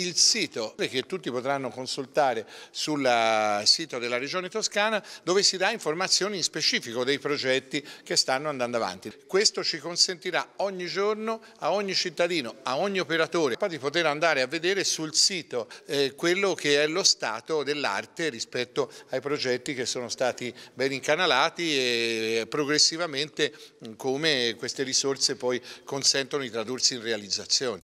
il sito che tutti potranno consultare sul eh, sito della Regione Toscana dove si dà informazioni in specifico dei progetti che stanno andando avanti. Questo ci consentirà ogni giorno a ogni cittadino, a ogni operatore di poter andare a vedere sul sito eh, quello che è lo stato dell'arte rispetto ai progetti che sono stati ben incanalati e progressivamente mm, come queste risorse poi consentono di tradursi in realizzazione.